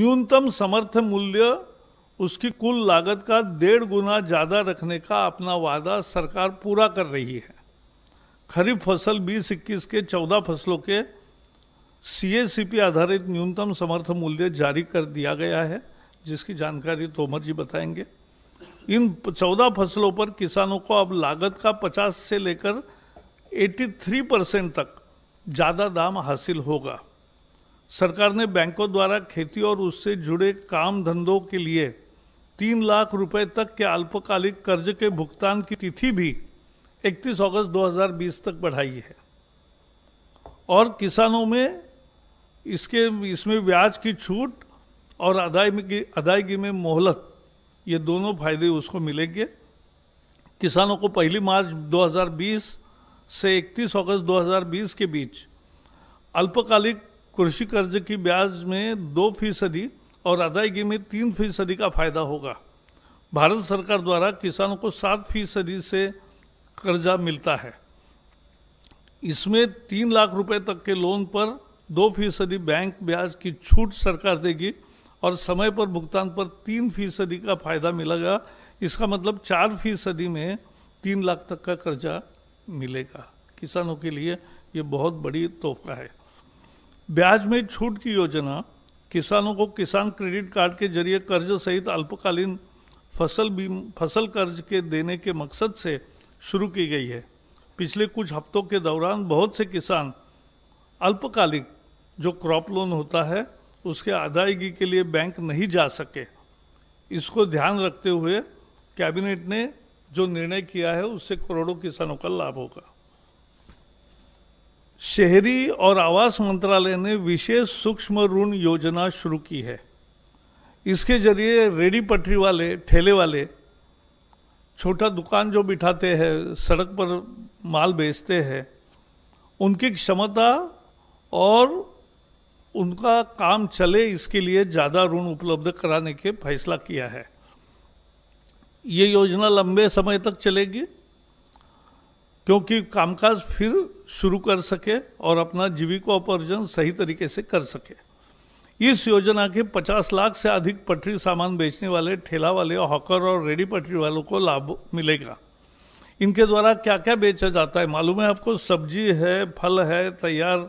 न्यूनतम समर्थ मूल्य उसकी कुल लागत का डेढ़ गुना ज़्यादा रखने का अपना वादा सरकार पूरा कर रही है खरीफ फसल बीस इक्कीस के चौदह फसलों के सी आधारित न्यूनतम समर्थन मूल्य जारी कर दिया गया है जिसकी जानकारी तोमर जी बताएंगे इन चौदह फसलों पर किसानों को अब लागत का पचास से लेकर 83 परसेंट तक ज़्यादा दाम हासिल होगा सरकार ने बैंकों द्वारा खेती और उससे जुड़े काम धंधों के लिए तीन लाख रुपए तक के अल्पकालिक कर्ज के भुगतान की तिथि भी 31 अगस्त 2020 तक बढ़ाई है और किसानों में इसके इसमें ब्याज की छूट और अदायगी अदायगी में मोहलत ये दोनों फायदे उसको मिलेंगे किसानों को पहली मार्च 2020 से 31 अगस्त 2020 के बीच अल्पकालिक कृषि कर्ज की ब्याज में दो फीसदी और अदायगी में तीन फीसदी का फायदा होगा भारत सरकार द्वारा किसानों को सात फीसदी से कर्जा मिलता है इसमें तीन लाख रुपए तक के लोन पर दो फीसदी बैंक ब्याज की छूट सरकार देगी और समय पर भुगतान पर तीन फीसदी का फायदा मिलेगा इसका मतलब चार फीसदी में तीन लाख तक का कर्जा मिलेगा किसानों के लिए ये बहुत बड़ी तोहफा है ब्याज में छूट की योजना किसानों को किसान क्रेडिट कार्ड के जरिए कर्ज सहित अल्पकालीन फसल बीम फसल कर्ज के देने के मकसद से शुरू की गई है पिछले कुछ हफ्तों के दौरान बहुत से किसान अल्पकालिक जो क्रॉप लोन होता है उसके अदायगी के लिए बैंक नहीं जा सके इसको ध्यान रखते हुए कैबिनेट ने जो निर्णय किया है उससे करोड़ों किसानों का लाभ होगा शहरी और आवास मंत्रालय ने विशेष सूक्ष्म ऋण योजना शुरू की है इसके जरिए रेडी पटरी वाले ठेले वाले छोटा दुकान जो बिठाते हैं सड़क पर माल बेचते हैं उनकी क्षमता और उनका काम चले इसके लिए ज़्यादा ऋण उपलब्ध कराने के फैसला किया है ये योजना लंबे समय तक चलेगी क्योंकि कामकाज फिर शुरू कर सके और अपना जीविकोपार्जन सही तरीके से कर सके इस योजना के 50 लाख से अधिक पटरी सामान बेचने वाले ठेला वाले हॉकर और रेडी पटरी वालों को लाभ मिलेगा इनके द्वारा क्या क्या बेचा जाता है मालूम है आपको सब्जी है फल है तैयार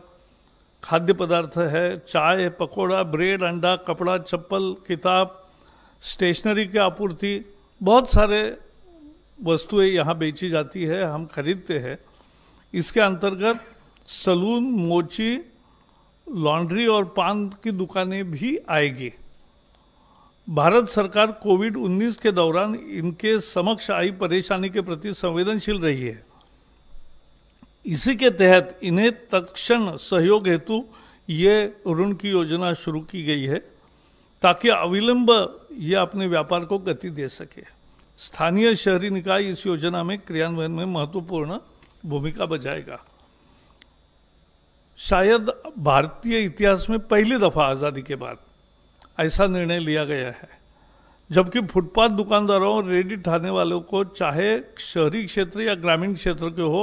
खाद्य पदार्थ है चाय पकोड़ा ब्रेड अंडा कपड़ा चप्पल किताब स्टेशनरी की आपूर्ति बहुत सारे वस्तुएं यहाँ बेची जाती है हम खरीदते हैं इसके अंतर्गत सलून मोची लॉन्ड्री और पान की दुकानें भी आएगी भारत सरकार कोविड 19 के दौरान इनके समक्ष आई परेशानी के प्रति संवेदनशील रही है इसी के तहत इन्हें तक्षण सहयोग हेतु ये ऋण की योजना शुरू की गई है ताकि अविलंब ये अपने व्यापार को गति दे सके स्थानीय शहरी निकाय इस योजना में क्रियान्वयन में महत्वपूर्ण भूमिका बजाएगा शायद भारतीय इतिहास में पहली दफा आज़ादी के बाद ऐसा निर्णय लिया गया है जबकि फुटपाथ दुकानदारों और रेडी ठाने वालों को चाहे शहरी क्षेत्र या ग्रामीण क्षेत्र के हो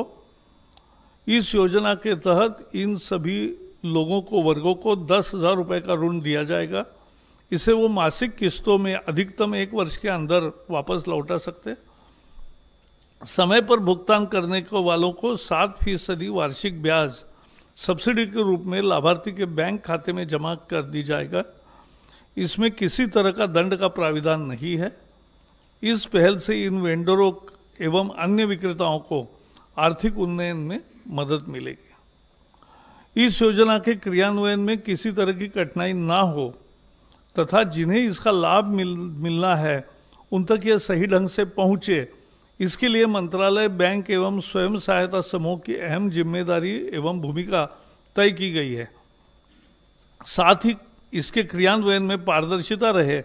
इस योजना के तहत इन सभी लोगों को वर्गों को दस हजार रुपये का ऋण दिया जाएगा इसे वो मासिक किस्तों में अधिकतम एक वर्ष के अंदर वापस लौटा सकते समय पर भुगतान करने को वालों को सात फीसदी वार्षिक ब्याज सब्सिडी के रूप में लाभार्थी के बैंक खाते में जमा कर दी जाएगा इसमें किसी तरह का दंड का प्राविधान नहीं है इस पहल से इन वेंडरों एवं अन्य विक्रेताओं को आर्थिक उन्नयन में मदद मिलेगी इस योजना के क्रियान्वयन में किसी तरह की कठिनाई ना हो तथा जिन्हें इसका लाभ मिल मिलना है उन तक यह सही ढंग से पहुँचे इसके लिए मंत्रालय बैंक एवं स्वयं सहायता समूह की अहम जिम्मेदारी एवं भूमिका तय की गई है साथ ही इसके क्रियान्वयन में पारदर्शिता रहे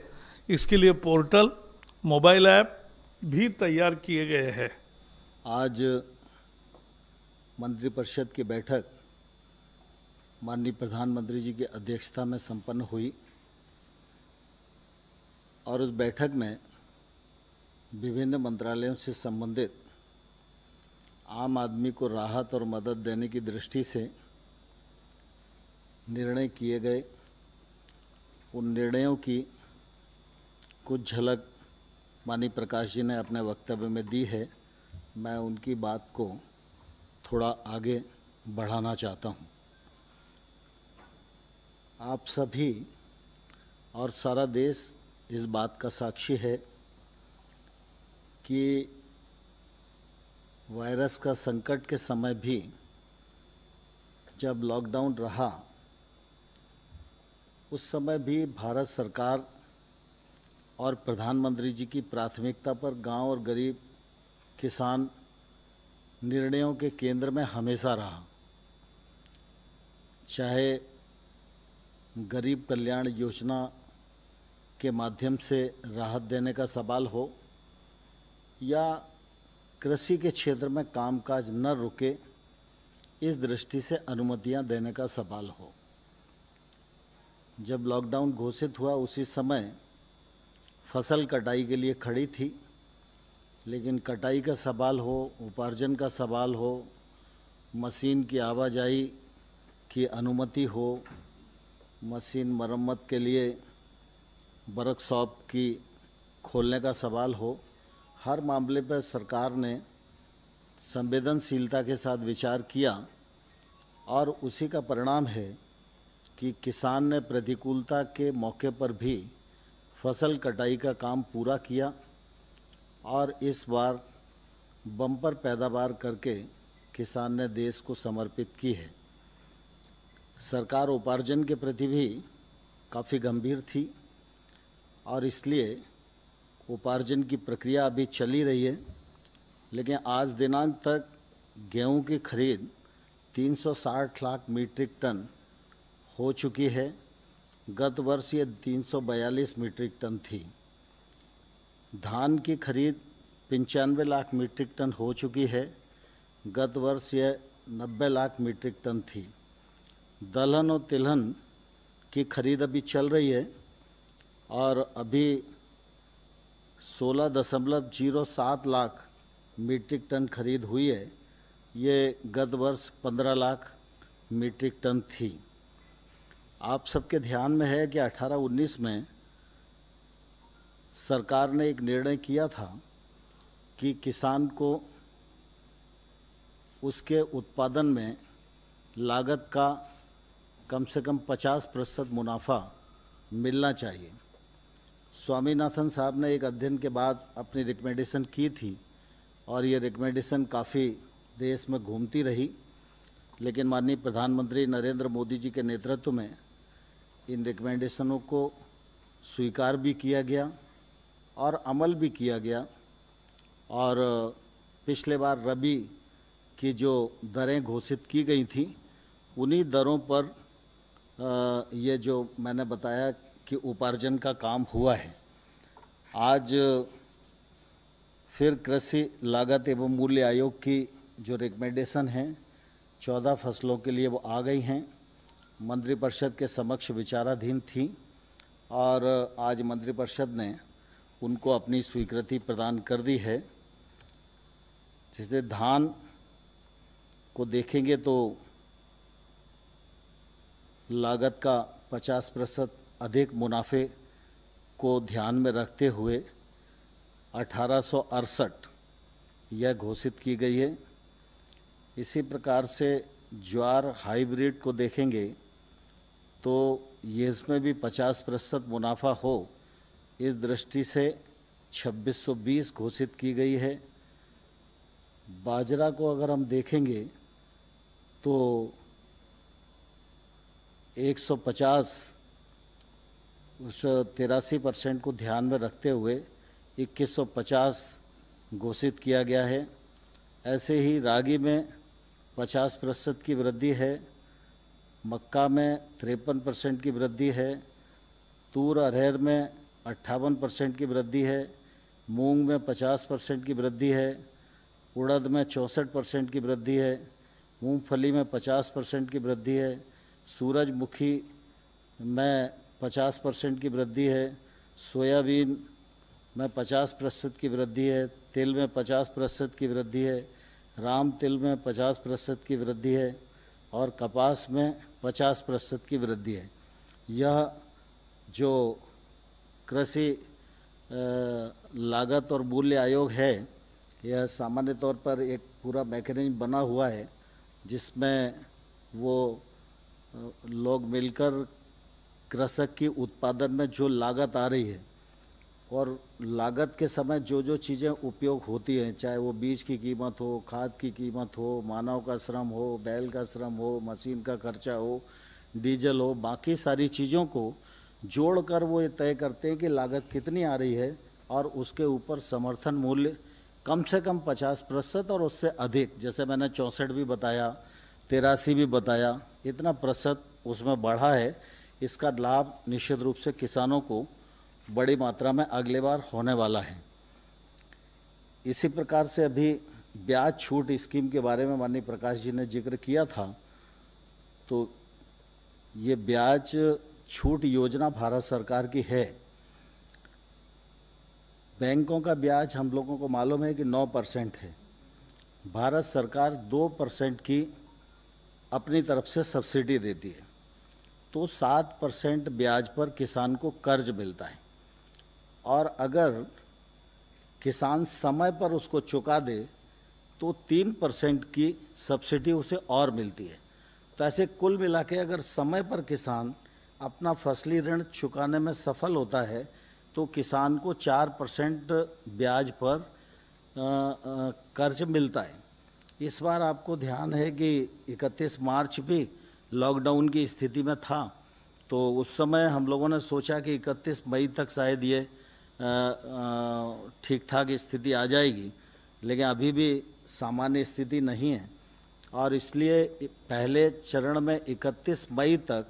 इसके लिए पोर्टल मोबाइल ऐप भी तैयार किए गए हैं आज मंत्रिपरिषद की बैठक माननीय प्रधानमंत्री जी की अध्यक्षता में संपन्न हुई और उस बैठक में विभिन्न मंत्रालयों से संबंधित आम आदमी को राहत और मदद देने की दृष्टि से निर्णय किए गए उन निर्णयों की कुछ झलक मानी प्रकाश जी ने अपने वक्तव्य में दी है मैं उनकी बात को थोड़ा आगे बढ़ाना चाहता हूँ आप सभी और सारा देश इस बात का साक्षी है कि वायरस का संकट के समय भी जब लॉकडाउन रहा उस समय भी भारत सरकार और प्रधानमंत्री जी की प्राथमिकता पर गांव और गरीब किसान निर्णयों के केंद्र में हमेशा रहा चाहे गरीब कल्याण योजना के माध्यम से राहत देने का सवाल हो या कृषि के क्षेत्र में कामकाज न रुके इस दृष्टि से अनुमतियां देने का सवाल हो जब लॉकडाउन घोषित हुआ उसी समय फसल कटाई के लिए खड़ी थी लेकिन कटाई का सवाल हो उपार्जन का सवाल हो मशीन की आवाजाही की अनुमति हो मशीन मरम्मत के लिए वर्कशॉप की खोलने का सवाल हो हर मामले पर सरकार ने संवेदनशीलता के साथ विचार किया और उसी का परिणाम है कि किसान ने प्रतिकूलता के मौके पर भी फसल कटाई का काम पूरा किया और इस बार बम्पर पैदावार करके किसान ने देश को समर्पित की है सरकार उपार्जन के प्रति भी काफ़ी गंभीर थी और इसलिए उपार्जन की प्रक्रिया अभी चली रही है लेकिन आज दिनांक तक गेहूं की खरीद 360 लाख मीट्रिक टन हो चुकी है गत वर्ष ये 342 मीट्रिक टन थी धान की खरीद पंचानवे लाख मीट्रिक टन हो चुकी है गत वर्ष यह नब्बे लाख मीट्रिक टन थी दलहन और तिलहन की खरीद अभी चल रही है और अभी 16.07 लाख मीट्रिक टन खरीद हुई है ये गत वर्ष 15 लाख मीट्रिक टन थी आप सबके ध्यान में है कि 18-19 में सरकार ने एक निर्णय किया था कि किसान को उसके उत्पादन में लागत का कम से कम 50 प्रतिशत मुनाफा मिलना चाहिए स्वामीनाथन साहब ने एक अध्ययन के बाद अपनी रिकमेंडेशन की थी और ये रिकमेंडेशन काफ़ी देश में घूमती रही लेकिन माननीय प्रधानमंत्री नरेंद्र मोदी जी के नेतृत्व में इन रिकमेंडेशनों को स्वीकार भी किया गया और अमल भी किया गया और पिछले बार रबी की जो दरें घोषित की गई थी उन्हीं दरों पर ये जो मैंने बताया कि उपार्जन का काम हुआ है आज फिर कृषि लागत एवं मूल्य आयोग की जो रिकमेंडेशन है चौदह फसलों के लिए वो आ गई हैं मंत्रिपरिषद के समक्ष विचाराधीन थी और आज मंत्रिपरिषद ने उनको अपनी स्वीकृति प्रदान कर दी है जैसे धान को देखेंगे तो लागत का 50 प्रतिशत अधिक मुनाफे को ध्यान में रखते हुए अठारह यह घोषित की गई है इसी प्रकार से ज्वार हाइब्रिड को देखेंगे तो ये इसमें भी 50 प्रतिशत मुनाफा हो इस दृष्टि से 2620 घोषित की गई है बाजरा को अगर हम देखेंगे तो 150 उस तिरासी परसेंट को ध्यान में रखते हुए 2150 घोषित किया गया है ऐसे ही रागी में 50 प्रतिशत की वृद्धि है मक्का में तिरपन परसेंट की वृद्धि है तूर अरहर में अट्ठावन परसेंट की वृद्धि है मूंग में 50 परसेंट की वृद्धि है उड़द में चौंसठ परसेंट की वृद्धि है मूंगफली में 50 परसेंट की वृद्धि है सूरजमुखी में पचास परसेंट की वृद्धि है सोयाबीन में पचास प्रतिशत की वृद्धि है तिल में पचास प्रतिशत की वृद्धि है राम तिल में पचास प्रतिशत की वृद्धि है और कपास में पचास प्रतिशत की वृद्धि है यह जो कृषि लागत और मूल्य आयोग है यह सामान्य तौर पर एक पूरा मैकेनिज्म बना हुआ है जिसमें वो लोग मिलकर कृषक की उत्पादन में जो लागत आ रही है और लागत के समय जो जो चीज़ें उपयोग होती हैं चाहे वो बीज की कीमत हो खाद की कीमत हो मानव का श्रम हो बैल का श्रम हो मशीन का खर्चा हो डीजल हो बाकी सारी चीज़ों को जोड़कर वो ये तय करते हैं कि लागत कितनी आ रही है और उसके ऊपर समर्थन मूल्य कम से कम 50 प्रतिशत और उससे अधिक जैसे मैंने चौंसठ भी बताया तिरासी भी बताया इतना प्रतिशत उसमें बढ़ा है इसका लाभ निश्चित रूप से किसानों को बड़ी मात्रा में अगले बार होने वाला है इसी प्रकार से अभी ब्याज छूट स्कीम के बारे में माननीय प्रकाश जी ने जिक्र किया था तो ये ब्याज छूट योजना भारत सरकार की है बैंकों का ब्याज हम लोगों को मालूम है कि 9 परसेंट है भारत सरकार 2 परसेंट की अपनी तरफ से सब्सिडी देती है तो सात परसेंट ब्याज पर किसान को कर्ज मिलता है और अगर किसान समय पर उसको चुका दे तो तीन परसेंट की सब्सिडी उसे और मिलती है तो ऐसे कुल मिला के अगर समय पर किसान अपना फसली ऋण चुकाने में सफल होता है तो किसान को चार परसेंट ब्याज पर कर्ज मिलता है इस बार आपको ध्यान है कि 31 मार्च भी लॉकडाउन की स्थिति में था तो उस समय हम लोगों ने सोचा कि 31 मई तक शायद ये ठीक ठाक स्थिति आ जाएगी लेकिन अभी भी सामान्य स्थिति नहीं है और इसलिए पहले चरण में 31 मई तक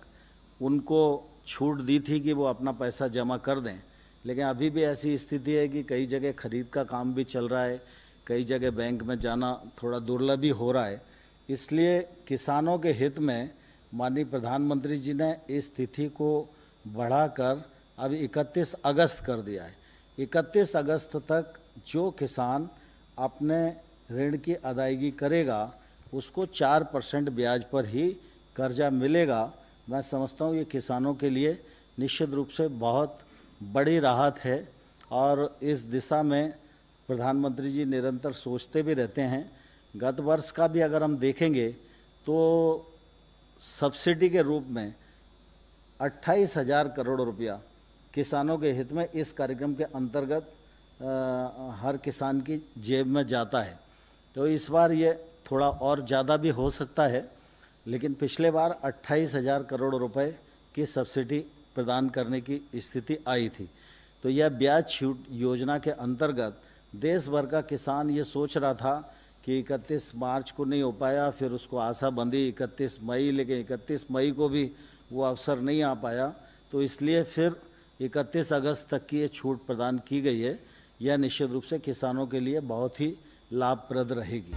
उनको छूट दी थी कि वो अपना पैसा जमा कर दें लेकिन अभी भी ऐसी स्थिति है कि कई जगह खरीद का काम भी चल रहा है कई जगह बैंक में जाना थोड़ा दुर्लभ ही हो रहा है इसलिए किसानों के हित में माननीय प्रधानमंत्री जी ने इस तिथि को बढ़ाकर अब 31 अगस्त कर दिया है 31 अगस्त तक जो किसान अपने ऋण की अदायगी करेगा उसको चार परसेंट ब्याज पर ही कर्जा मिलेगा मैं समझता हूँ ये किसानों के लिए निश्चित रूप से बहुत बड़ी राहत है और इस दिशा में प्रधानमंत्री जी निरंतर सोचते भी रहते हैं गत वर्ष का भी अगर हम देखेंगे तो सब्सिडी के रूप में अट्ठाईस हजार करोड़ रुपया किसानों के हित में इस कार्यक्रम के अंतर्गत हर किसान की जेब में जाता है तो इस बार ये थोड़ा और ज़्यादा भी हो सकता है लेकिन पिछले बार अट्ठाईस हजार करोड़ रुपए की सब्सिडी प्रदान करने की स्थिति आई थी तो यह ब्याज छूट योजना के अंतर्गत देश भर का किसान ये सोच रहा था कि 31 मार्च को नहीं हो पाया फिर उसको आशा बंदी 31 मई लेकिन 31 मई को भी वो अवसर नहीं आ पाया तो इसलिए फिर 31 अगस्त तक की ये छूट प्रदान की गई है यह निश्चित रूप से किसानों के लिए बहुत ही लाभप्रद रहेगी